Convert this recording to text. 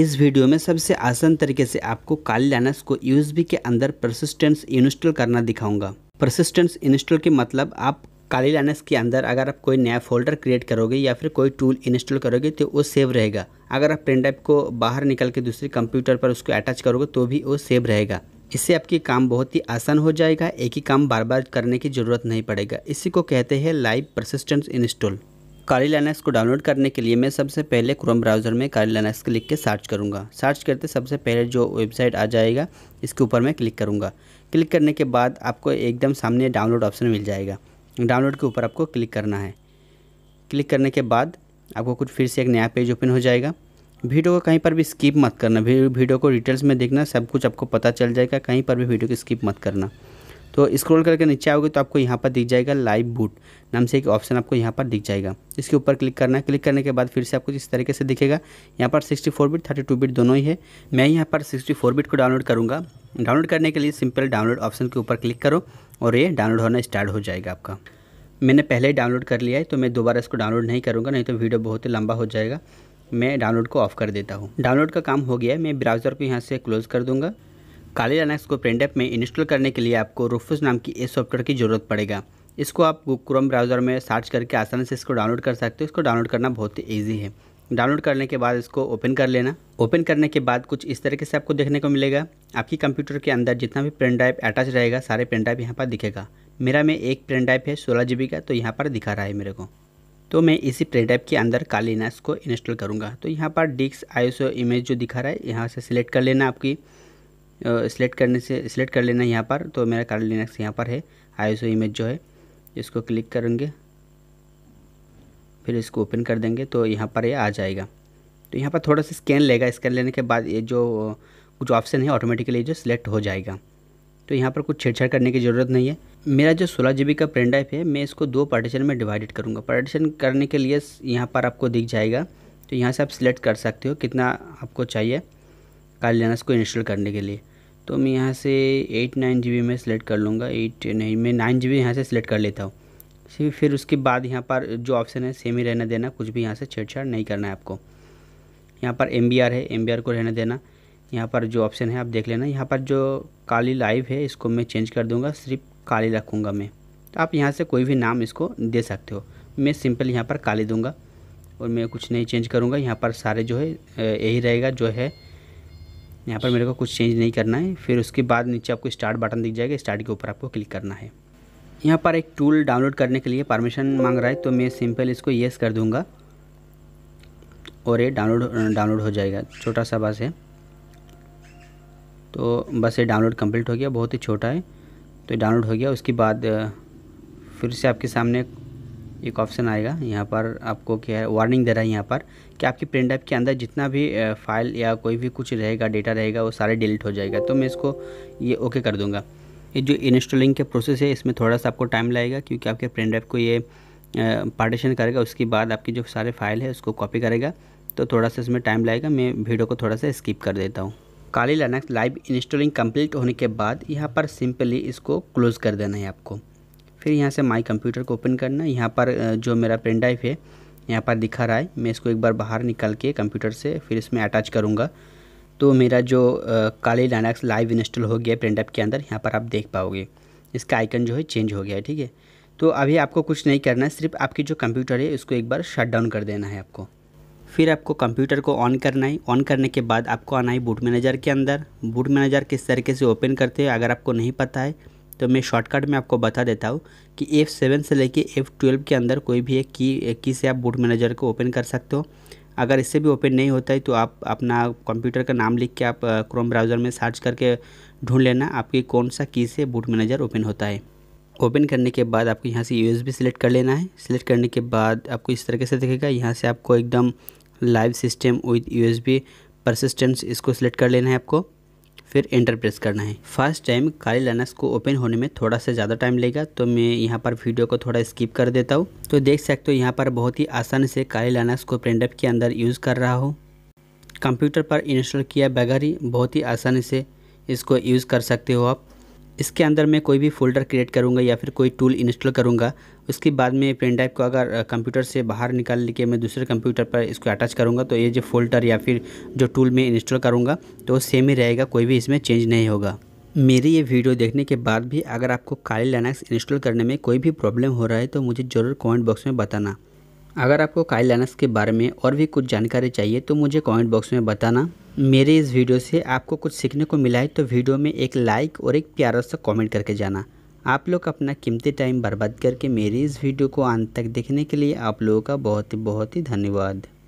इस वीडियो में सबसे आसान तरीके से आपको काली लाइनस को यूएसबी के अंदर परसिस्टेंस इंस्टॉल करना दिखाऊंगा परसिस्टेंस इंस्टॉल के मतलब आप काली लाइनस के अंदर अगर आप कोई नया फोल्डर क्रिएट करोगे या फिर कोई टूल इंस्टॉल करोगे तो वो सेव रहेगा अगर आप प्रिंट को बाहर निकल के दूसरे कंप्यूटर पर उसको अटैच करोगे तो भी वो सेव रहेगा इससे आपके काम बहुत ही आसान हो जाएगा एक ही काम बार बार करने की ज़रूरत नहीं पड़ेगा इसी को कहते हैं live persistence install Kali Linux को डाउनलोड करने के लिए मैं सबसे पहले क्रोम ब्राउज़र में कारी लाइनेक्स क्लिक के सर्च करूँगा सर्च करते सबसे पहले जो वेबसाइट आ जाएगा इसके ऊपर मैं क्लिक करूँगा क्लिक करने के बाद आपको एकदम सामने डाउनलोड ऑप्शन मिल जाएगा डाउनलोड के ऊपर आपको क्लिक करना है क्लिक करने के बाद आपको कुछ फिर से एक नया पेज ओपन हो जाएगा वीडियो को कहीं पर भी स्किप मत करना वीडियो को डिटेल्स में देखना सब कुछ आपको पता चल जाएगा कहीं पर भी वीडियो को स्किप मत करना तो स्क्रॉल करके नीचे आओगे तो आपको यहाँ पर दिख जाएगा लाइव बूट नाम से एक ऑप्शन आपको यहाँ पर दिख जाएगा इसके ऊपर क्लिक करना है क्लिक करने के बाद फिर से आपको इस तरीके से दिखेगा यहाँ पर 64 बिट 32 बिट दोनों ही है मैं यहाँ पर 64 बिट को डाउनलोड करूँगा डाउनलोड करने के लिए सिंपल डाउनलोड ऑप्शन के ऊपर क्लिक करो और ये डाउनलोड होना स्टार्ट हो जाएगा आपका मैंने पहले ही डाउनलोड कर लिया है तो मैं दोबारा इसको डाउनलोड नहीं करूँगा नहीं तो वीडियो बहुत ही लंबा हो जाएगा मैं डाउनलोड को ऑफ़ कर देता हूँ डाउनलोड का काम हो गया है मैं ब्राउज़र को यहाँ से क्लोज़ कर दूँगा काली लिनक्स को प्रिंट में इंस्टॉल करने के लिए आपको रूफस नाम की इस सॉफ्टवेयर की ज़रूरत पड़ेगा इसको आप क्रोम ब्राउज़र में सर्च करके आसानी से इसको डाउनलोड कर सकते हो इसको डाउनलोड करना बहुत ही ईजी है डाउनलोड करने के बाद इसको ओपन कर लेना ओपन करने के बाद कुछ इस तरीके से आपको देखने को मिलेगा आपकी कंप्यूटर के अंदर जितना भी प्रिंट ड्राइव अटैच रहेगा सारे प्रिंट ड्राइव यहाँ पर दिखेगा मेरा में एक प्रिंट ड्राइव है सोलह जी का तो यहाँ पर दिखा रहा है मेरे को तो मैं इसी प्रिंट ड्राइव के अंदर काली को इंस्टॉल करूँगा तो यहाँ पर डिस्क आईएसओ इमेज जो दिखा रहा है यहाँ से सिलेक्ट कर लेना आपकी सिलेक्ट करने से सिलेक्ट कर लेना यहाँ पर तो मेरा कार्ड लिनक्स यहाँ पर है आई इमेज जो है इसको क्लिक करेंगे फिर इसको ओपन कर देंगे तो यहाँ पर ये आ जाएगा तो यहाँ पर थोड़ा सा स्कैन लेगा स्कैन लेने के बाद ये जो कुछ ऑप्शन है ऑटोमेटिकली जो सिलेक्ट हो जाएगा तो यहाँ पर कुछ छेड़छाड़ करने की ज़रूरत नहीं है मेरा जो सोलह जी का पेन ड्राइव है मैं इसको दो पार्टीशन में डिवाइडेड करूँगा पार्टीशन करने के लिए यहाँ पर आपको दिख जाएगा तो यहाँ से आप सिलेक्ट कर सकते हो कितना आपको चाहिए कार्ड लिनक्स को इंस्टॉल करने के लिए तो मैं यहाँ से एट नाइन जी बी में सेलेक्ट कर लूँगा एट नहीं मैं नाइन जी बी यहाँ से सिलेक्ट कर लेता हूँ फिर उसके बाद यहाँ पर जो ऑप्शन है सेम ही रहने देना कुछ भी यहाँ से छेड़छाड़ नहीं करना है आपको यहाँ पर एम बी आर है एम बी आर को रहने देना यहाँ पर जो ऑप्शन है आप देख लेना यहाँ पर जो काली लाइव है इसको मैं चेंज कर दूँगा सिर्फ काली रखूँगा मैं तो आप यहाँ से कोई भी नाम इसको दे सकते हो मैं सिंपल यहाँ पर काली दूँगा और मैं कुछ नहीं चेंज करूँगा यहाँ पर सारे जो है यही रहेगा जो है यहाँ पर मेरे को कुछ चेंज नहीं करना है फिर उसके बाद नीचे आपको स्टार्ट बटन दिख जाएगा स्टार्ट के ऊपर आपको क्लिक करना है यहाँ पर एक टूल डाउनलोड करने के लिए परमिशन मांग रहा है तो मैं सिंपल इसको येस कर दूँगा और ये डाउनलोड डाउनलोड हो जाएगा छोटा सा बस है तो बस ये डाउनलोड कंप्लीट हो गया बहुत ही छोटा है तो डाउनलोड हो गया उसके बाद फिर से आपके सामने एक ऑप्शन आएगा यहाँ पर आपको क्या है वार्निंग दे रहा है यहाँ पर कि आपकी प्रिंट ड्राइव के अंदर जितना भी फाइल या कोई भी कुछ रहेगा डेटा रहेगा वो सारे डिलीट हो जाएगा तो मैं इसको ये ओके कर दूँगा ये जो इंस्टॉलिंग के प्रोसेस है इसमें थोड़ा सा आपको टाइम लगेगा क्योंकि आपके प्रिंट ड्राइव को ये पार्टीशन करेगा उसके बाद आपकी जो सारे फाइल है उसको कॉपी करेगा तो थोड़ा सा इसमें टाइम लगेगा मैं वीडियो को थोड़ा सा स्किप कर देता हूँ Kali Linux live installing complete होने के बाद यहाँ पर सिंपली इसको क्लोज़ कर देना है आपको फिर यहाँ से माई कंप्यूटर को ओपन करना है यहाँ पर जो मेरा पेन ड्राइव है यहाँ पर दिखा रहा है मैं इसको एक बार बाहर निकल के कंप्यूटर से फिर इसमें अटैच करूँगा तो मेरा जो काली लाइनक्स लाइव इंस्टॉल हो गया प्रिंट ड्राइव के अंदर यहाँ पर आप देख पाओगे इसका आइकन जो है चेंज हो गया है ठीक है तो अभी आपको कुछ नहीं करना है सिर्फ आपकी जो कंप्यूटर है उसको एक बार शट डाउन कर देना है आपको फिर आपको कंप्यूटर को ऑन करना है ऑन करने के बाद आपको आना है बूट मैनेजर के अंदर बूट मैनेजर किस तरीके से ओपन करते हैं अगर आपको नहीं पता है तो मैं शॉर्टकट में आपको बता देता हूँ कि एफ़ सेवन से लेके एफ़ ट्वेल्व के अंदर कोई भी एक की की से आप बूट मैनेजर को ओपन कर सकते हो अगर इससे भी ओपन नहीं होता है तो आप अपना कंप्यूटर का नाम लिख के आप क्रोम ब्राउज़र में सर्च करके ढूंढ लेना आपकी कौन सा की से बूट मैनेजर ओपन होता है ओपन करने के बाद आपको यहाँ से यूएसबी सिलेक्ट कर लेना है सिलेक्ट करने के बाद आपको इस तरीके से देखेगा यहाँ से आपको एकदम live system with you persistence इसको सिलेक्ट कर लेना है आपको फिर एंटर प्रेस करना है फर्स्ट टाइम काली लाइनस को ओपन होने में थोड़ा सा ज़्यादा टाइम लेगा तो मैं यहाँ पर वीडियो को थोड़ा स्किप कर देता हूँ तो देख सकते हो यहाँ पर बहुत ही आसानी से काली लाइनस को प्रिंटअप के अंदर यूज़ कर रहा हूँ कंप्यूटर पर इंस्टॉल किया बगैर ही बहुत ही आसानी से इसको यूज़ कर सकते हो आप इसके अंदर मैं कोई भी फ़ोल्डर क्रिएट करूँगा या फिर कोई टूल इंस्टॉल करूँगा उसके बाद में पेन ड्राइव को अगर कंप्यूटर से बाहर निकाल के मैं दूसरे कंप्यूटर पर इसको अटैच करूँगा तो ये जो फोल्डर या फिर जो टूल मैं इंस्टॉल करूँगा तो सेम ही रहेगा कोई भी इसमें चेंज नहीं होगा मेरी ये वीडियो देखने के बाद भी अगर आपको काली लाइनक्स इंस्टॉल करने में कोई भी प्रॉब्लम हो रहा है तो मुझे ज़रूर कॉमेंट बॉक्स में बताना अगर आपको काइल के बारे में और भी कुछ जानकारी चाहिए तो मुझे कमेंट बॉक्स में बताना मेरे इस वीडियो से आपको कुछ सीखने को मिला है तो वीडियो में एक लाइक और एक प्यारा सा कमेंट करके जाना आप लोग अपना कीमती टाइम बर्बाद करके मेरी इस वीडियो को अंत तक देखने के लिए आप लोगों का बहुत ही बहुत ही धन्यवाद